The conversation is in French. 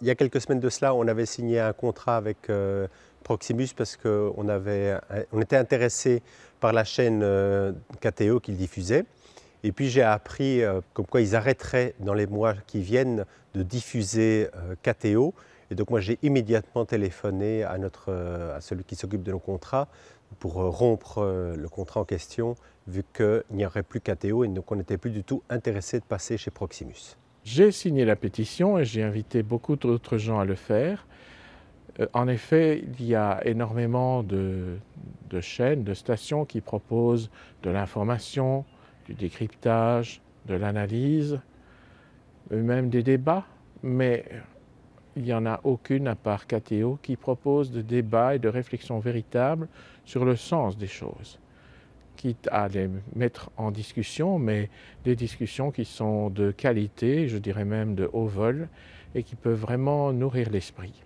il y, a, quelques semaines de cela, on avait signé un contrat avec euh, Proximus parce qu'on euh, on était intéressé par la chaîne euh, KTO qu'ils diffusaient. Et puis j'ai appris comme quoi ils arrêteraient dans les mois qui viennent de diffuser KTO. Et donc moi j'ai immédiatement téléphoné à, à celui qui s'occupe de nos contrats pour rompre le contrat en question vu qu'il n'y aurait plus KTO et donc on n'était plus du tout intéressé de passer chez Proximus. J'ai signé la pétition et j'ai invité beaucoup d'autres gens à le faire. Euh, en effet, il y a énormément de, chaînes, de stations qui proposent de l'information, du décryptage, de l'analyse, euh, même des débats, mais il n'y en a aucune à part KTO qui propose de débats et de réflexions véritables sur le sens des choses quitte à les mettre en discussion, mais des discussions qui sont de qualité, je dirais même de haut vol, et qui peuvent vraiment nourrir l'esprit.